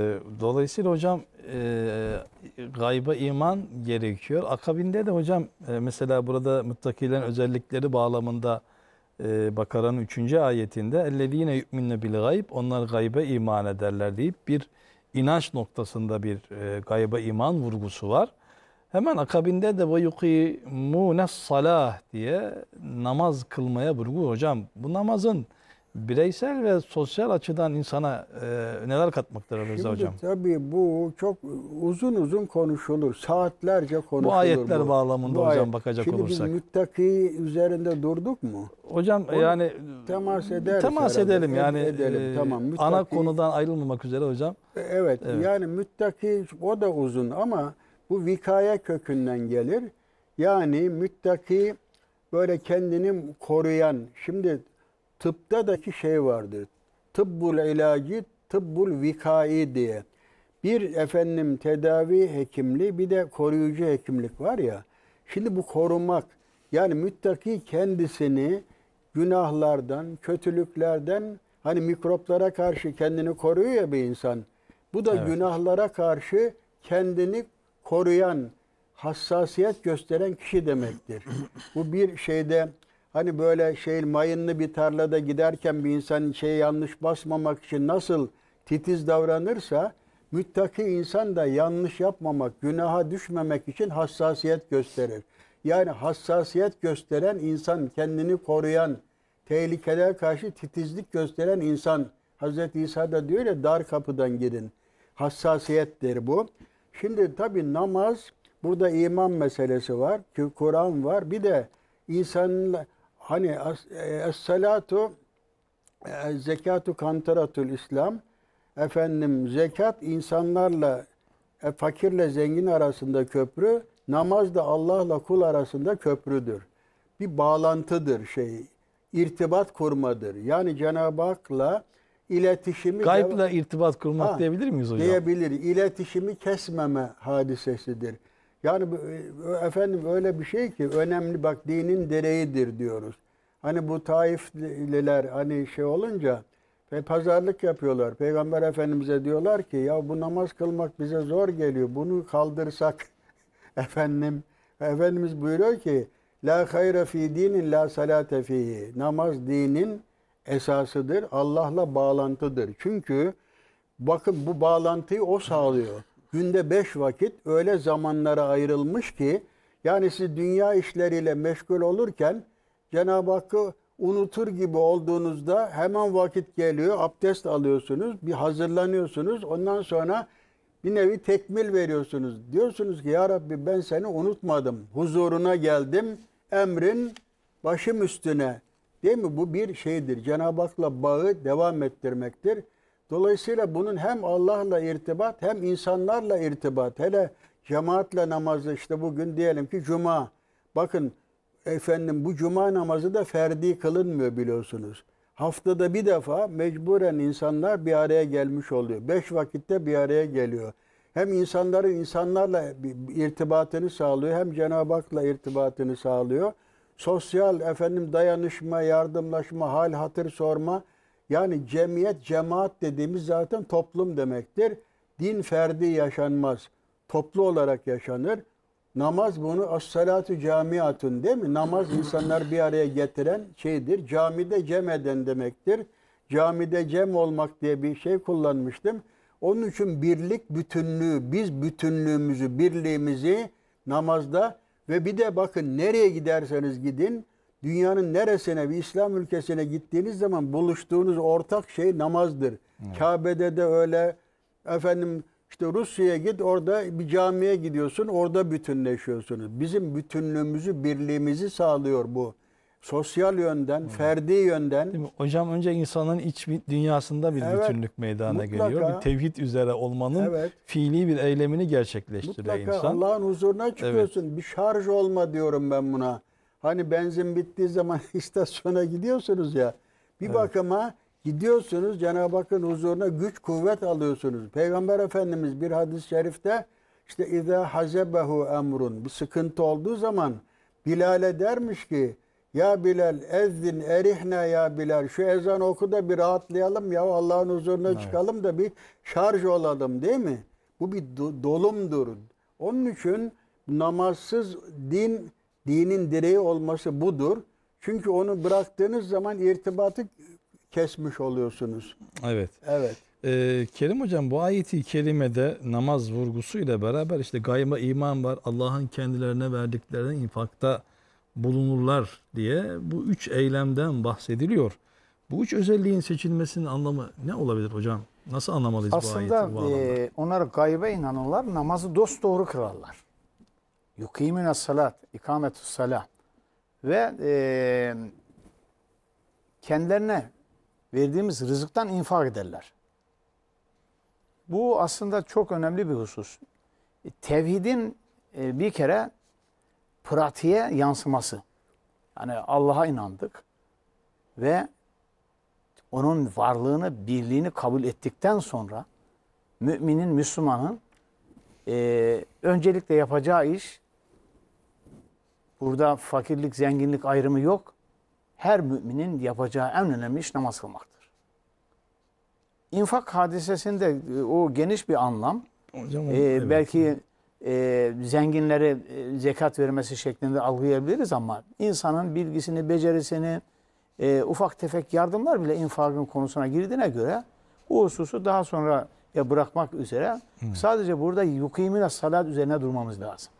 Ee, dolayısıyla hocam e, gayba iman gerekiyor. Akabinde de hocam e, mesela burada muttakilerin özellikleri bağlamında e, Bakara'nın 3. ayetinde اَلَّذ۪ينَ يُؤْمِنَّ بِالْغَيْبِ Onlar gayba iman ederler deyip bir inanç noktasında bir e, gayba iman vurgusu var. Hemen akabinde de وَيُقِيمُونَ salah diye namaz kılmaya vurgu hocam. Bu namazın bireysel ve sosyal açıdan insana e, neler katmaktadır Rıza Şimdi Hocam? Tabii bu çok uzun uzun konuşulur. Saatlerce konuşulur. Bu ayetler bu. bağlamında bu hocam ayet. bakacak Şimdi olursak. Şimdi müttaki üzerinde durduk mu? Hocam Onu yani temas Temas edelim yani. Edelim, e, tamam. Müttaki, ana konudan ayrılmamak üzere hocam. E, evet, evet yani müttaki o da uzun ama bu vikaya kökünden gelir. Yani müttaki böyle kendini koruyan. Şimdi tıpta da iki şey vardır. Tıbbul ilacı, tıbbul vikai diye. Bir efendim tedavi hekimliği, bir de koruyucu hekimlik var ya. Şimdi bu korumak, yani müttaki kendisini günahlardan, kötülüklerden, hani mikroplara karşı kendini koruyor ya bir insan. Bu da evet. günahlara karşı kendini koruyan, hassasiyet gösteren kişi demektir. Bu bir şeyde Hani böyle şey mayınlı bir tarlada giderken bir insan şey yanlış basmamak için nasıl titiz davranırsa müttaki insan da yanlış yapmamak, günaha düşmemek için hassasiyet gösterir. Yani hassasiyet gösteren insan, kendini koruyan, tehlikelere karşı titizlik gösteren insan. Hz. İsa da diyor ya dar kapıdan girin. Hassasiyettir bu. Şimdi tabi namaz, burada iman meselesi var, Kur'an var. Bir de insanın Hani e, es-salatu e, zekatu kantaratul İslam efendim zekat insanlarla e, fakirle zengin arasında köprü, namaz da Allah'la kul arasında köprüdür. Bir bağlantıdır şey, irtibat kurmadır. Yani Cenab-ı Hak'la iletişimi... Gaybla irtibat kurmak ha, diyebilir miyiz hocam? Diyebilir. İletişimi kesmeme hadisesidir. Yani e, efendim öyle bir şey ki önemli bak dinin dereğidir diyoruz. Hani bu Taifliler hani şey olunca ve pazarlık yapıyorlar. Peygamber Efendimiz'e diyorlar ki ya bu namaz kılmak bize zor geliyor. Bunu kaldırsak efendim Efendimiz buyuruyor ki la hayra fi dinin la salate fihi. Namaz dinin esasıdır. Allah'la bağlantıdır. Çünkü bakın bu bağlantıyı o sağlıyor günde beş vakit öyle zamanlara ayrılmış ki yani siz dünya işleriyle meşgul olurken Cenab-ı Hakk'ı unutur gibi olduğunuzda hemen vakit geliyor, abdest alıyorsunuz, bir hazırlanıyorsunuz. Ondan sonra bir nevi tekmil veriyorsunuz. Diyorsunuz ki ya Rabbi ben seni unutmadım. Huzuruna geldim. Emrin başım üstüne. Değil mi? Bu bir şeydir. Cenab-ı Hak'la bağı devam ettirmektir. Dolayısıyla bunun hem Allah'la irtibat hem insanlarla irtibat. Hele cemaatle namazı işte bugün diyelim ki cuma. Bakın efendim bu cuma namazı da ferdi kılınmıyor biliyorsunuz. Haftada bir defa mecburen insanlar bir araya gelmiş oluyor. Beş vakitte bir araya geliyor. Hem insanların insanlarla irtibatını sağlıyor hem Cenab-ı Hak'la irtibatını sağlıyor. Sosyal efendim dayanışma, yardımlaşma, hal hatır sorma yani cemiyet, cemaat dediğimiz zaten toplum demektir. Din ferdi yaşanmaz. Toplu olarak yaşanır. Namaz bunu as-salatu camiatun değil mi? Namaz insanlar bir araya getiren şeydir. Camide cem eden demektir. Camide cem olmak diye bir şey kullanmıştım. Onun için birlik bütünlüğü, biz bütünlüğümüzü, birliğimizi namazda ve bir de bakın nereye giderseniz gidin dünyanın neresine bir İslam ülkesine gittiğiniz zaman buluştuğunuz ortak şey namazdır. Evet. Kabe'de de öyle efendim işte Rusya'ya git orada bir camiye gidiyorsun orada bütünleşiyorsunuz. Bizim bütünlüğümüzü birliğimizi sağlıyor bu. Sosyal yönden, evet. ferdi yönden. Değil mi? Hocam önce insanın iç dünyasında bir evet, bütünlük meydana geliyor. Bir tevhid üzere olmanın evet, fiili bir eylemini gerçekleştiriyor mutlaka insan. Mutlaka Allah'ın huzuruna çıkıyorsun. Evet. Bir şarj olma diyorum ben buna. Hani benzin bittiği zaman istasyona gidiyorsunuz ya. Bir evet. bakıma gidiyorsunuz Cenab-ı Hakk'ın huzuruna güç kuvvet alıyorsunuz. Peygamber Efendimiz bir hadis-i şerifte işte izâ hazebehu emrun bir sıkıntı olduğu zaman Bilal'e dermiş ki ya Bilal ezzin erihna ya Bilal şu ezan oku da bir rahatlayalım ya Allah'ın huzuruna evet. çıkalım da bir şarj olalım değil mi? Bu bir do dolumdur. Onun için namazsız din Dinin direği olması budur. Çünkü onu bıraktığınız zaman irtibatı kesmiş oluyorsunuz. Evet. Evet. Ee, Kerim Hocam bu ayeti kelimede namaz vurgusuyla beraber işte gayba iman var. Allah'ın kendilerine verdiklerine infakta bulunurlar diye bu üç eylemden bahsediliyor. Bu üç özelliğin seçilmesinin anlamı ne olabilir hocam? Nasıl anlamalıyız Aslında bu ayeti bu e, Aslında onlar gaybe inanırlar, namazı dost doğru kırarlar yukimine salat, ikametü salah ve e, kendilerine verdiğimiz rızıktan infak ederler. Bu aslında çok önemli bir husus. E, Tevhidin e, bir kere pratiğe yansıması. Yani Allah'a inandık ve onun varlığını, birliğini kabul ettikten sonra müminin, Müslümanın e, öncelikle yapacağı iş Burada fakirlik, zenginlik ayrımı yok. Her müminin yapacağı en önemli iş namaz kılmaktır. İnfak hadisesinde e, o geniş bir anlam. Hocam, ee, evet. Belki e, zenginlere e, zekat vermesi şeklinde algılayabiliriz ama insanın bilgisini, becerisini, e, ufak tefek yardımlar bile infakın konusuna girdiğine göre bu hususu daha sonra bırakmak üzere Hı. sadece burada yukimine salat üzerine durmamız lazım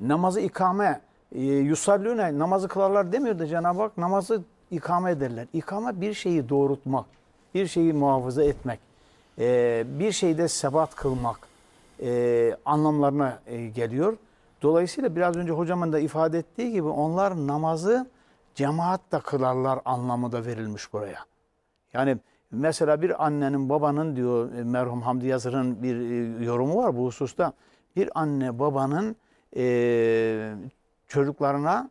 namazı ikame e, yusallüne namazı kılarlar demiyor da Cenab-ı Hak namazı ikame ederler. İkame bir şeyi doğrultmak, bir şeyi muhafaza etmek, e, bir şeyde sebat kılmak e, anlamlarına e, geliyor. Dolayısıyla biraz önce hocamın da ifade ettiği gibi onlar namazı cemaat da kılarlar anlamı da verilmiş buraya. Yani mesela bir annenin babanın diyor e, merhum Hamdi Yazır'ın bir e, yorumu var bu hususta. Bir anne babanın e, çocuklarına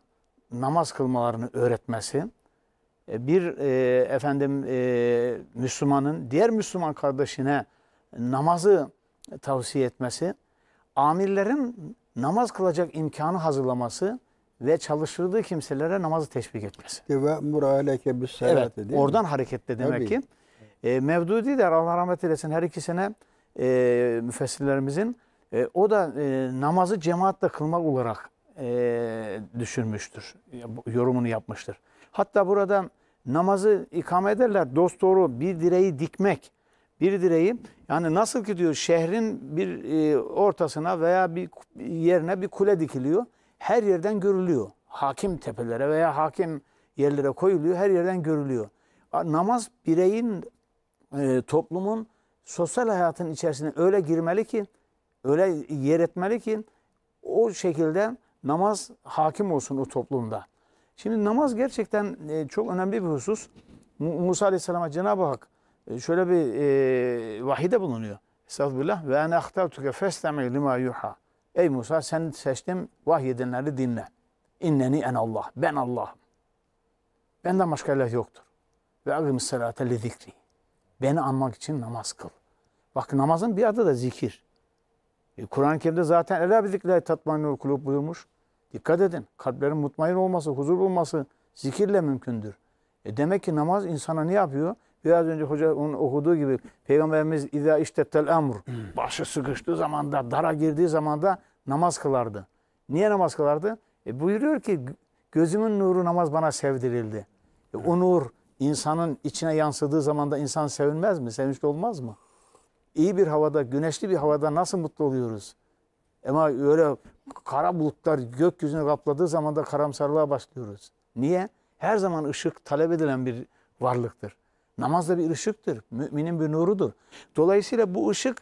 namaz kılmalarını öğretmesi, e, bir e, efendim e, Müslümanın diğer Müslüman kardeşine namazı tavsiye etmesi, amirlerin namaz kılacak imkanı hazırlaması ve çalıştırdığı kimselere namazı teşvik etmesi. Ve muraleke bis evet, Oradan hareketle demek Tabii. ki. E, Mevdudi de Allah rahmet eylesin her ikisine e, müfessirlerimizin e, o da e, namazı cemaatle kılmak olarak e, düşünmüştür. Yorumunu yapmıştır. Hatta burada namazı ikame ederler. Dost doğru bir direği dikmek. Bir direği yani nasıl ki diyor şehrin bir e, ortasına veya bir yerine bir kule dikiliyor. Her yerden görülüyor. Hakim tepelere veya hakim yerlere koyuluyor. Her yerden görülüyor. Namaz bireyin, e, toplumun, sosyal hayatın içerisine öyle girmeli ki öyle yer etmeli ki o şekilde namaz hakim olsun o toplumda. Şimdi namaz gerçekten e, çok önemli bir husus. Musa Aleyhisselam'a Cenab-ı Hak e, şöyle bir e, vahide bulunuyor. Estağfirullah. Ve ene ahtartuke festemi lima yuha. Ey Musa sen seçtim vahyedenleri dinle. İnneni en Allah. Ben Allah. Benden başka ilah yoktur. Ve agimis salate li zikri. Beni anmak için namaz kıl. Bak namazın bir adı da zikir. E, Kur'an-ı Kerim'de zaten Ela bizikle tatmanul kulub buyurmuş. Dikkat edin. Kalplerin mutmain olması, huzur bulması zikirle mümkündür. E demek ki namaz insana ne yapıyor? Biraz önce hoca onun okuduğu gibi Peygamberimiz İza iştettel emr. Hmm. Başı sıkıştığı zamanda, dara girdiği zamanda namaz kılardı. Niye namaz kılardı? E buyuruyor ki gözümün nuru namaz bana sevdirildi. E, o nur insanın içine yansıdığı zaman da insan sevinmez mi? Sevinçli olmaz mı? iyi bir havada, güneşli bir havada nasıl mutlu oluyoruz? Ama öyle kara bulutlar gökyüzünü kapladığı zaman da karamsarlığa başlıyoruz. Niye? Her zaman ışık talep edilen bir varlıktır. Namaz da bir ışıktır. Müminin bir nurudur. Dolayısıyla bu ışık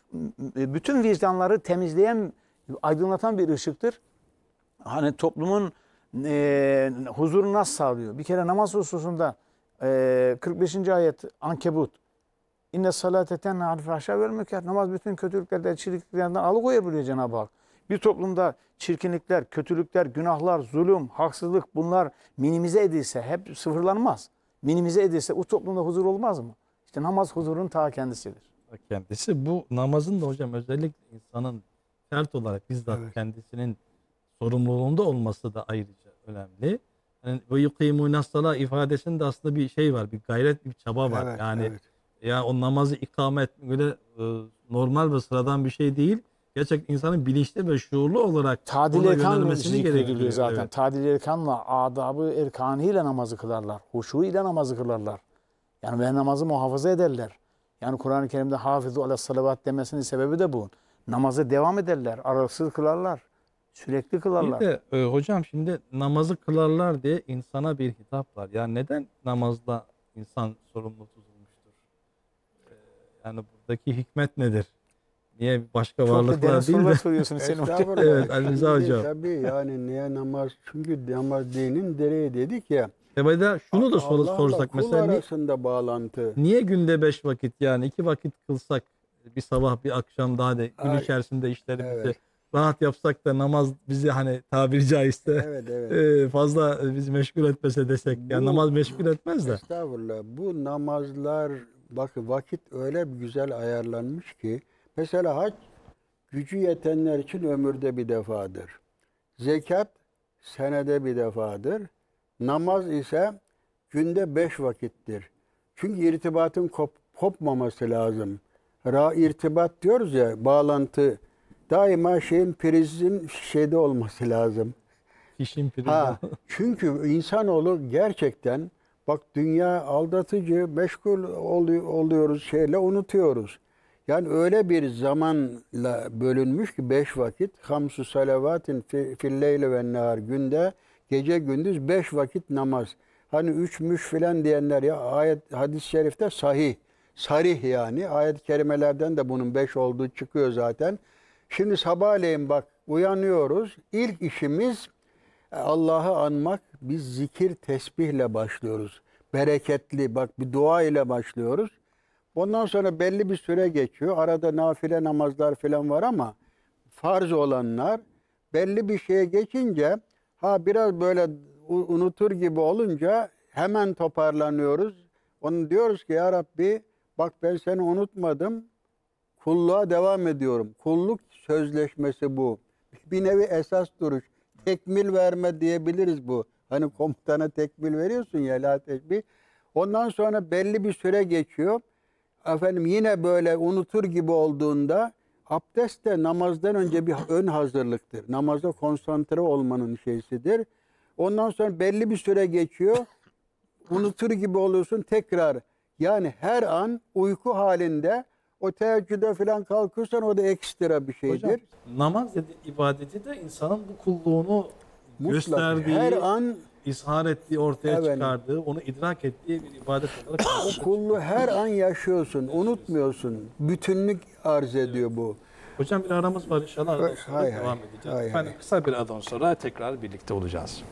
bütün vicdanları temizleyen, aydınlatan bir ışıktır. Hani toplumun e, huzuru nasıl sağlıyor? Bir kere namaz hususunda e, 45. ayet Ankebut. İnne salate tenha al fahşa vel münker. Namaz bütün kötülüklerden, çirkinliklerden alıkoyar buyuruyor Cenab-ı Hak. Bir toplumda çirkinlikler, kötülükler, günahlar, zulüm, haksızlık bunlar minimize edilse hep sıfırlanmaz. Minimize edilse o toplumda huzur olmaz mı? İşte namaz huzurun ta kendisidir. Kendisi bu namazın da hocam özellikle insanın sert olarak bizzat evet. kendisinin sorumluluğunda olması da ayrıca önemli. Yani bu yukimu ifadesinde aslında bir şey var, bir gayret, bir çaba var. Evet, yani evet. Yani o namazı ikame etmek öyle e, normal ve sıradan bir şey değil. Gerçekten insanın bilinçli ve şuurlu olarak Tadil erkan yönelmesini gerektiriyor. Zaten evet. tadil erkanla, adabı ile namazı kılarlar. Huşu ile namazı kılarlar. Yani ve namazı muhafaza ederler. Yani Kur'an-ı Kerim'de hafizu ala salavat demesinin sebebi de bu. namazı devam ederler, aralıksız kılarlar. Sürekli kılarlar. Bir de e, hocam şimdi namazı kılarlar diye insana bir hitap var. Yani neden namazda insan sorumlu yani buradaki hikmet nedir? Niye başka varlıklar değil de? soruyorsunuz senin hocam. Evet Ali Rıza Hocam. Tabii yani niye namaz? Çünkü namaz dinin direği dedik ya. Evvela şunu da sor, sorsak mesela ni- arasında bağlantı. niye günde beş vakit yani iki vakit kılsak bir sabah bir akşam daha de gün Ay, içerisinde işlerimizi evet. rahat yapsak da namaz bizi hani tabiri caizse Evet evet. E, fazla bizi meşgul etmese desek yani namaz meşgul etmez de. Estağfurullah. Bu namazlar Bak vakit öyle güzel ayarlanmış ki mesela hac gücü yetenler için ömürde bir defadır. Zekat senede bir defadır. Namaz ise günde beş vakittir. Çünkü irtibatın kop kopmaması lazım. Ra irtibat diyoruz ya bağlantı daima şeyin prizin şeyde olması lazım. İşin prizi. Ha, çünkü insanoğlu gerçekten Bak dünya aldatıcı, meşgul oluyoruz şeyle unutuyoruz. Yani öyle bir zamanla bölünmüş ki beş vakit hamsu salavatin filleyle ve nehar günde gece gündüz beş vakit namaz. Hani üçmüş filan diyenler ya ayet hadis-i şerifte sahih. Sarih yani. Ayet-i kerimelerden de bunun beş olduğu çıkıyor zaten. Şimdi sabahleyin bak uyanıyoruz. İlk işimiz e, Allah'ı anmak biz zikir tesbihle başlıyoruz. Bereketli bak bir dua ile başlıyoruz. Ondan sonra belli bir süre geçiyor. Arada nafile namazlar falan var ama farz olanlar belli bir şeye geçince ha biraz böyle unutur gibi olunca hemen toparlanıyoruz. Onu diyoruz ki ya Rabbi bak ben seni unutmadım. Kulluğa devam ediyorum. Kulluk sözleşmesi bu. Bir nevi esas duruş tekmil verme diyebiliriz bu. Hani komutana tekmil veriyorsun ya la tekmil. Ondan sonra belli bir süre geçiyor. Efendim yine böyle unutur gibi olduğunda abdest de namazdan önce bir ön hazırlıktır. Namaza konsantre olmanın şeysidir. Ondan sonra belli bir süre geçiyor. Unutur gibi oluyorsun tekrar. Yani her an uyku halinde o teheccüde falan kalkıyorsan o da ekstra bir şeydir. Hocam, namaz dedi, ibadeti de insanın bu kulluğunu Mutlaka, gösterdiği, her an izhar ettiği, ortaya evet. çıkardığı, onu idrak ettiği bir ibadet olarak. o kulluğu her an yaşıyorsun, unutmuyorsun. Bütünlük arz ediyor bu. Hocam bir aramız var inşallah. Hay, hay, devam edeceğiz. Hay, Efendim, hay. Kısa bir adan sonra tekrar birlikte olacağız.